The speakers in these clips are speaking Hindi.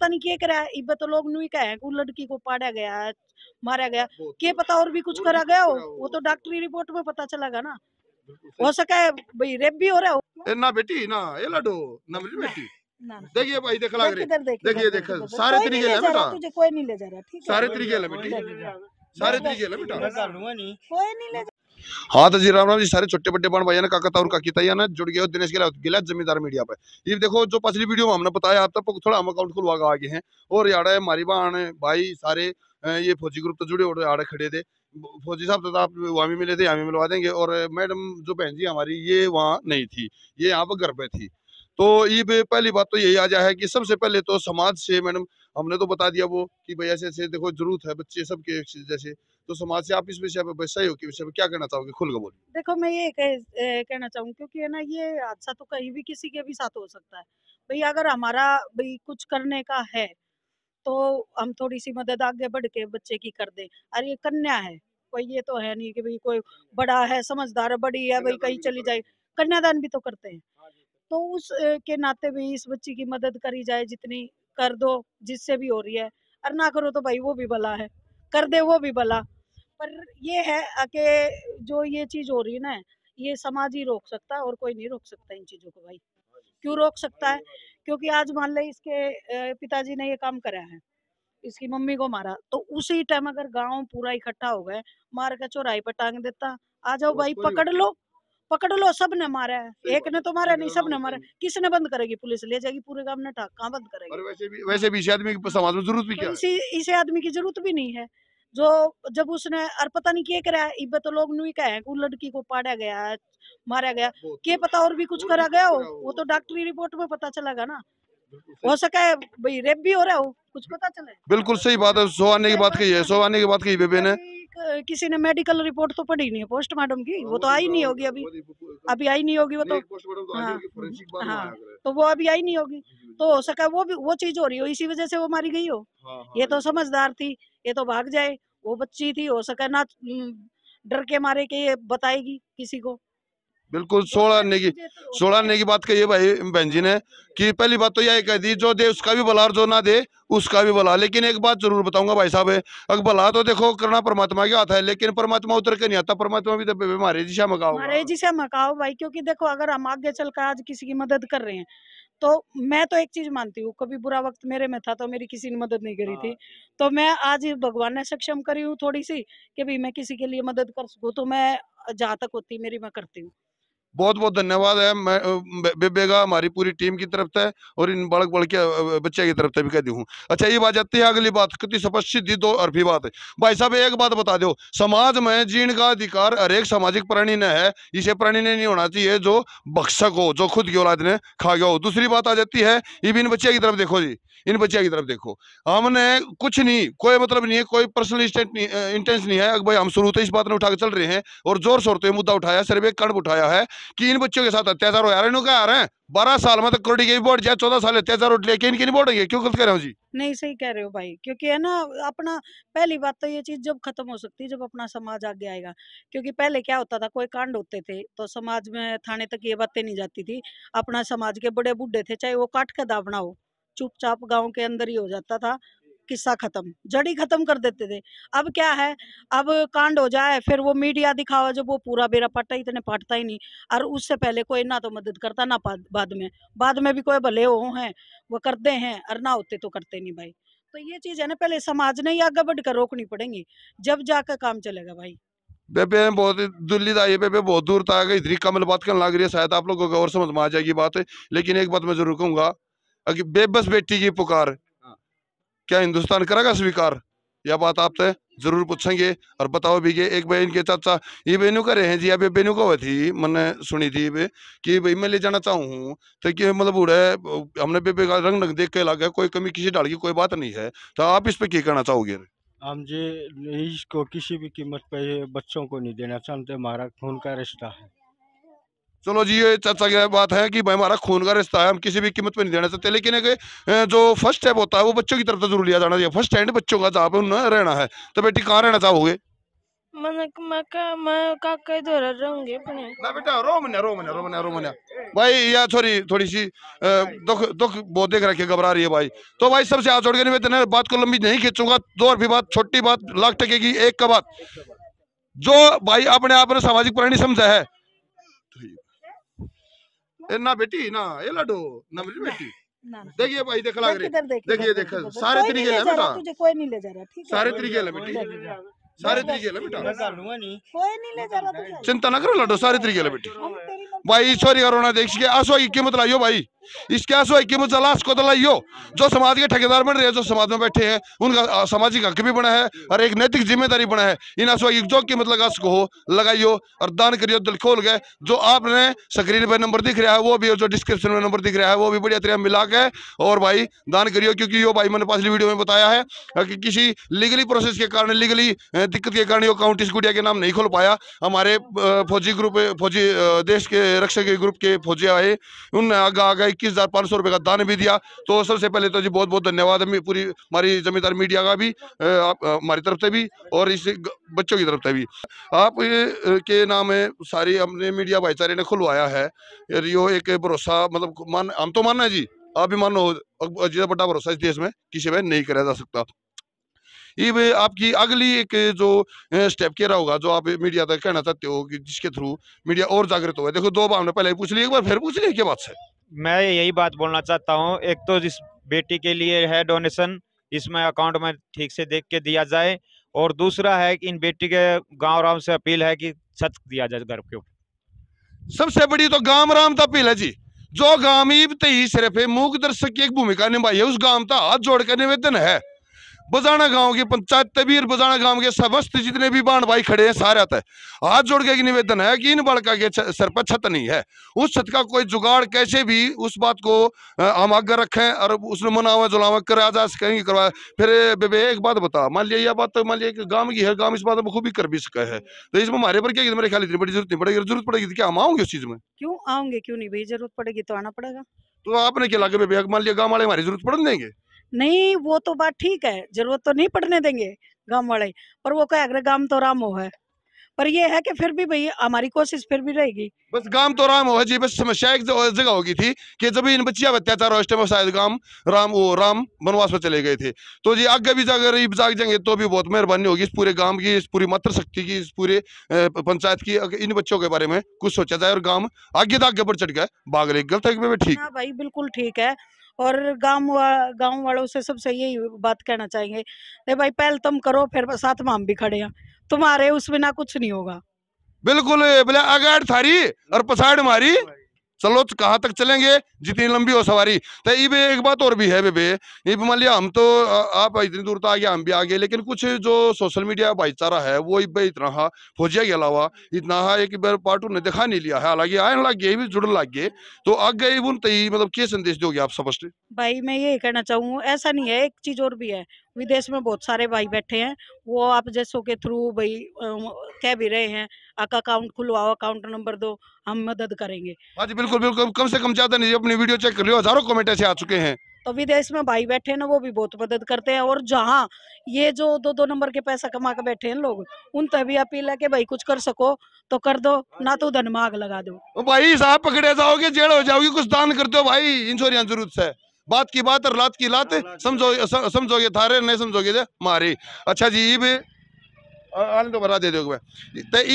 पता नहीं क्या करा इबे तो लोग नु कहे वो लड़की को पाड़ा गया मारा गया तो के पता और भी कुछ करा गया हो वो तो डॉक्टरी रिपोर्ट में पता चलेगा ना हो सका भाई रेप भी हो रहा हो ना बेटी ना ये लडो ना मेरी बेटी देखिए भाई देख लग रही देखिए देख सारे तरीके ले बेटा तुझे कोई नहीं ले जा रहा ठीक है सारे तरीके ले बेटी सारे तरीके ले बेटा कोई नहीं ले हाँ तो जी राम राम जी सारे छोटे बड़े बाण भाई ने काका और काकी ताइया ने जुड़ गया दिनेश गिला गिला जमींदार मीडिया पर ये देखो जो पिछली वीडियो में हमने बताया आप तक थोड़ा हम अकाउंट खुलवा के आगे हैं और याड़ा है हमारी बहन भाई सारे ये फौजी ग्रुप तो जुड़े और याड़ा खड़े थे फौजी साहब तो, तो आप वहाँ भी मिले थे यहाँ भी मिलवा देंगे और मैडम जो बहन जी हमारी ये वहाँ नहीं थी ये यहाँ पर घर पर थी तो ये पहली बात तो यही आ जाए कि सबसे पहले तो समाज से मैडम हमने तो बता दिया वो कि भाई ऐसे ऐसे देखो जरूरत है बच्चे सबके जैसे तो समाज से आप इस विषय पर सहयोग के विषय पर क्या कहना चाहोगे खुल के बोलिए देखो मैं ये कह, ए, कहना चाहूँ क्योंकि है ना ये हादसा तो कहीं भी किसी के भी साथ हो सकता है भाई अगर हमारा भाई कुछ करने का है तो हम थोड़ी सी मदद आगे बढ़ के बच्चे की कर दे अरे ये कन्या है कोई ये तो है नहीं कि भाई कोई बड़ा है समझदार बड़ी है भाई कहीं चली जाए कन्यादान भी तो करते हैं हाँ तो उस के नाते भी इस बच्ची की मदद करी जाए जितनी कर दो जिससे भी हो रही है और ना करो तो भाई वो भी भला है कर दे वो भी भला पर ये है कि जो ये चीज़ हो रही है ना ये समाज ही रोक सकता है और कोई नहीं रोक सकता इन चीज़ों को भाई क्यों रोक सकता है क्योंकि आज मान ले इसके पिताजी ने ये काम करा है इसकी मम्मी को मारा तो उसी टाइम अगर गांव पूरा इकट्ठा हो गए मार के चौराहे पर टांग देता आ जाओ भाई पकड़ लो पकड़ लो सब ने मारा है एक ने तो मारा नहीं सब ने मारा किसने बंद करेगी पुलिस ले जाएगी पूरे गांव ने ठाक कहाँ बंद करेगी वैसे भी वैसे भी आदमी की हाँ। समाज में जरूरत भी क्या इसी इसे आदमी की जरूरत भी नहीं है जो जब उसने और पता नहीं क्या करा इबे तो लोग नहीं कहे उन लड़की को पाड़ा गया मारा गया के तो पता और भी कुछ करा गया हो वो तो डॉक्टरी रिपोर्ट में पता चला गया ना हो सका है भाई रेप भी हो रहा हो कुछ पता चले बिल्कुल सही बात है सो आने की बात कही है सो आने की बात कही बेबे ने किसी ने मेडिकल रिपोर्ट तो पढ़ी नहीं है पोस्टमार्टम की वो तो आई नहीं तो होगी अभी अभी आई नहीं होगी वो तो, तो हाँ, हाँ। तो वो अभी आई नहीं होगी तो हो सका वो भी वो चीज हो रही हो इसी वजह से वो मारी गई हो हाँ, हाँ, ये तो समझदार थी ये तो भाग जाए वो बच्ची थी हो सके ना डर के मारे के ये बताएगी किसी को बिल्कुल सोलह अन्ने की तो सोलह अन्ने की बात कही भाई बहन जी ने कि पहली बात तो यह कह दी जो दे उसका भी भला जो ना दे उसका भी भला लेकिन एक बात जरूर बताऊंगा भाई साहब अगर भला तो देखो करना परमात्मा के हाथ है लेकिन परमात्मा उतर के नहीं आता परमात्मा भी तो जी जिसे मकाओ जी जिसे मकाओ भाई क्योंकि देखो अगर हम आगे चल कर आज किसी की मदद कर रहे हैं तो मैं तो एक चीज मानती हूँ कभी बुरा वक्त मेरे में था तो मेरी किसी ने मदद नहीं करी थी हाँ, तो मैं आज भगवान ने सक्षम करी हूँ थोड़ी सी कि भाई मैं किसी के लिए मदद कर सकूँ तो मैं जहाँ तक होती मेरी मैं करती हूँ बहुत बहुत धन्यवाद है मैं बेबे का हमारी पूरी टीम की तरफ से और इन बालक बड़ के बच्चे की तरफ से भी कह दी हूँ अच्छा ये बात जाती है अगली बात कितनी स्पष्ट दी दो अरफी बात है भाई साहब एक बात बता दो समाज में जीण का अधिकार हरेक सामाजिक प्राणी ने है इसे प्राणी ने नहीं होना चाहिए जो बक्सक हो जो खुद की औलाद ने खा गया हो दूसरी बात आ जाती है ये भी इन बच्चे की तरफ देखो जी इन बच्चे की तरफ देखो हमने कुछ नहीं कोई मतलब नहीं है कोई पर्सनल इंटेंस नहीं है भाई हम शुरू से इस बात ने उठाकर चल रहे हैं और जोर शोर तो मुद्दा उठाया सिर्फ एक कड़ब उठाया है कि इन बच्चों के साथ अत्याचार हो रहा है का आ रहे हैं बारह साल मतलब करोड़ी के भी बोर्ड जाए चौदह साल अत्याचार उठ लेकिन इनकी बोर्ड है क्यों गलत कह रहे हो जी नहीं सही कह रहे हो भाई क्योंकि है ना अपना पहली बात तो ये चीज जब खत्म हो सकती है जब अपना समाज आगे आएगा क्योंकि पहले क्या होता था कोई कांड होते थे तो समाज में थाने तक ये बातें नहीं जाती थी अपना समाज के बड़े बूढ़े थे चाहे वो काट का दाबना हो चुपचाप गांव के अंदर ही हो जाता था किस्सा खत्म जड़ी खत्म कर देते थे अब क्या है अब कांड हो जाए फिर वो मीडिया दिखावा जब वो पूरा बेरा पट्टा इतने पटता ही नहीं और उससे पहले कोई ना तो मदद करता ना बाद में बाद में भी कोई भले हो हैं वो करते हैं और ना होते तो करते नहीं भाई तो ये चीज है ना पहले समाज ने ही आगे बढ़कर रोकनी पड़ेगी जब जाकर काम चलेगा भाई बेबे बहुत दिल्ली ये बेबे बहुत दूर था आगे गई इतनी कमल बात करने लग रही है शायद आप लोगों को और समझ में आ जाएगी बात है लेकिन एक बात मैं जरूर कहूँगा बेबस बेटी की पुकार क्या हिंदुस्तान करेगा स्वीकार यह बात आप जरूर पूछेंगे और बताओ भी के एक बहन के चाचा ये बेनू करे हैं जी अभी ये बेनू थी मैंने सुनी थी बे कि भाई मैं ले जाना चाहूँ तो कि मतलब उड़े हमने बेबे का रंग रंग देख के लगा कोई कमी किसी डाल की कोई बात नहीं है तो आप इस पर क्या कहना चाहोगे हम जी इसको किसी भी कीमत पे बच्चों को नहीं देना चाहते हमारा खून का रिश्ता है चलो जी ये चाचा की बात है कि भाई हमारा खून का रिश्ता है हम किसी भी कीमत पे नहीं देना चाहते लेकिन एक जो फर्स्ट स्टेप होता है वो बच्चों की तरफ से जरूर लिया जाना चाहिए फर्स्ट स्टैंड बच्चों का जहाँ पे उन्हें रहना है तो बेटी कहाँ रहना चाहोगे भाई या छोरी थोड़ी सी दुख दुख बहुत देख रखे घबरा रही है भाई तो भाई सबसे छोड़ के बात को लंबी नहीं खींचूंगा दो और भी बात छोटी बात लाख टके की एक का बात जो भाई अपने आप ने सामाजिक प्राणी समझा है ना बेटी ना ये लडो ना मेरी बेटी देखिए भाई देख लग रही देखिए देख सारे तरीके ले बेटा तुझे कोई नहीं ले जा रहा ठीक है सारे तरीके ले बेटी सारे तरीके ले बेटा कोई नहीं ले जा रहा चिंता ना करो लडो सारे तरीके ले बेटी भाई सॉरी करो ना देख के आसो की कीमत लाइयो भाई इसके आंसू एक कि मुझे लाश को दलाइयो तो जो समाज के ठेकेदार बन रहे हैं जो समाज में बैठे हैं उनका सामाजिक हक भी बना है और एक नैतिक जिम्मेदारी बना है इन आंसू जो की मतलब आंसू हो लगाइयो और दान करियो दिल खोल गए जो आपने स्क्रीन पर नंबर दिख रहा है वो भी जो डिस्क्रिप्शन में नंबर दिख रहा है वो भी बढ़िया तरह मिला के और भाई दान करियो क्योंकि यो भाई मैंने पिछली वीडियो में बताया है कि किसी लीगली प्रोसेस के कारण लीगली दिक्कत के कारण यो काउंटी स्कूटिया के नाम नहीं खोल पाया हमारे फौजी ग्रुप फौजी देश के रक्षक ग्रुप के फौजी आए उन आगा आगे इक्कीस हज़ार पाँच सौ रुपये का दान भी दिया तो सबसे पहले तो जी बहुत बहुत धन्यवाद हमें पूरी हमारी जमींदार मीडिया का भी हमारी तरफ से भी और इस बच्चों की तरफ से भी आप के नाम है सारी हमने मीडिया भाईचारे ने खुलवाया है यो एक भरोसा मतलब मान हम तो मानना है जी आप भी मानो जितना बड़ा भरोसा इस देश में किसी में नहीं कराया जा सकता ये आपकी अगली एक जो स्टेप कह रहा होगा जो आप मीडिया तक कहना चाहते हो कि जिसके थ्रू मीडिया और जागृत हो देखो दो बार हमने पहले पूछ लिया एक बार फिर पूछ लिया क्या बात है मैं यही बात बोलना चाहता हूँ एक तो जिस बेटी के लिए है डोनेशन इसमें अकाउंट में ठीक से देख के दिया जाए और दूसरा है कि इन बेटी के गांव राम से अपील है कि छत दिया जाए घर के ऊपर सबसे बड़ी तो गांव राम का अपील है जी जो गांव ही सिर्फ मूक दर्शक की एक भूमिका निभाई है उस गांव का तो हाथ जोड़ कर निवेदन है बजाना गांव के पंचायत तबीर बजाना गांव के समस्त जितने भी बाण भाई खड़े हैं सारे आते हैं हाथ जोड़ के निवेदन है कि इन बालका के सर पर छत नहीं है उस छत का कोई जुगाड़ कैसे भी उस बात को हम आगे रखें और उसमें मनावा जुलावा करा जा सकेंगे करवाए फिर बेबे एक बात बता मान लिया यह बात तो मान लिया गाँव की है गाँव इस बात में खूबी कर भी सका है तो इसमें हमारे पर क्या मेरे ख्याल इतनी बड़ी जरूरत नहीं पड़ेगी जरूरत पड़ेगी तो क्या हम आओगे उस चीज में क्यों आओगे क्यों नहीं भाई जरूरत पड़ेगी तो आना पड़ेगा तो आपने क्या लगे बेबे मान लिया गाँव वाले हमारी जरूरत पड़ देंगे नहीं वो तो बात ठीक है जरूरत तो नहीं पड़ने देंगे गांव वाले पर वो कह अगर गांव तो राम हो है पर ये है कि फिर भी भाई हमारी कोशिश फिर भी रहेगी बस गांव तो राम हो जी बस समस्या एक जगह होगी थी कि जब इन बच्चिया अत्याचार हो शायद गांव राम वो राम वनवास में चले गए थे तो जी आगे भी जाकर जाग जाएंगे तो भी बहुत मेहरबानी होगी इस पूरे गांव की इस पूरी शक्ति की इस पूरे पंचायत की इन बच्चों के बारे में कुछ सोचा जाए और गाँव आगे तक आगे बढ़ चढ़ के भाग ले गलत हाँ भाई बिल्कुल ठीक है और गांव वा, गांव वालों से सबसे यही बात कहना चाहेंगे अरे भाई पहल तुम करो फिर साथ में हम भी खड़े हैं तुम्हारे उस बिना कुछ नहीं होगा बिल्कुल अगैड थारी और पसाड़ मारी चलो तो कहाँ तक चलेंगे जितनी लंबी हो सवारी तो ये एक बात और भी है बेबे ये मान लिया हम तो आप इतनी दूर तो आ गए हम भी आ गए लेकिन कुछ जो सोशल मीडिया भाईचारा है वो इबे इतना हा फौजिया के अलावा इतना हा एक बार पार्टू ने दिखा नहीं लिया है हालांकि आने लग गए भी जुड़ लग गए तो आ गए उन तो मतलब क्या संदेश दोगे आप स्पष्ट भाई मैं यही कहना चाहूंगा ऐसा नहीं है एक चीज और भी है विदेश में बहुत सारे भाई बैठे हैं वो आप जैसो के थ्रू भाई कह भी रहे हैं आका अकाउंट खुलवाओ अकाउंट नंबर दो हम मदद करेंगे हाँ जी बिल्कुल बिल्कुल कम से कम ज्यादा नहीं अपनी वीडियो चेक कर रहे हजारों कमेंट ऐसे आ चुके हैं तो विदेश में भाई बैठे हैं ना वो भी बहुत मदद करते हैं और जहाँ ये जो दो दो नंबर के पैसा कमा के बैठे हैं लोग उन तभी अपील है कि भाई कुछ कर सको तो कर दो हाँ ना तो धनमाग लगा दो भाई साहब पकड़े जाओगे जेड़ हो जाओगी कुछ दान करते हो भाई इंश्योरेंस जरूरत है बात की बात और लात की लात हाँ, समझो समझोगे थारे नहीं समझोगे मारे अच्छा जी ईब आने तो बता दे दो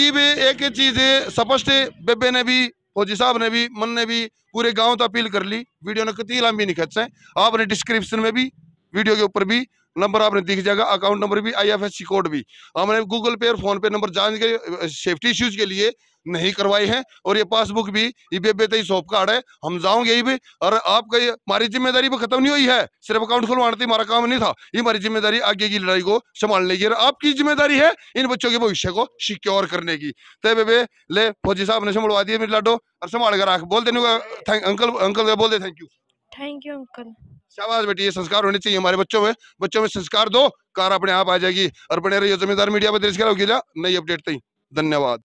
ईब एक तो चीज स्पष्ट बेबे ने भी फौजी साहब ने भी मन ने भी पूरे गांव तो अपील कर ली वीडियो ने कती लंबी नहीं खच है आपने डिस्क्रिप्शन में भी वीडियो के ऊपर भी नंबर आपने दिख जाएगा अकाउंट नंबर भी आईएफएससी कोड भी हमने गूगल पे और फोन पे नंबर जांच के सेफ्टी इश्यूज के लिए नहीं करवाई है और ये पासबुक भी ईबे तेईस सॉफ्ट कार्ड है हम जाओगे ही भी और आपका ये हमारी जिम्मेदारी भी खत्म नहीं हुई है सिर्फ अकाउंट खुलवाना थी हमारा काम नहीं था ये हमारी जिम्मेदारी आगे की लड़ाई को संभालने की और आपकी जिम्मेदारी है इन बच्चों के भविष्य को सिक्योर करने की तय तो बेबे ले फौजी साहब ने संभलवा दिए मेरे लाडो और संभाल कर आख बोल देने का अंकल अंकल बोल दे thank you thank you uncle शाबाश बेटी ये संस्कार होने चाहिए हमारे बच्चों में बच्चों में संस्कार दो कार अपने आप आ जाएगी और बने रहिए जमींदार मीडिया पर देश के नई अपडेट तीन धन्यवाद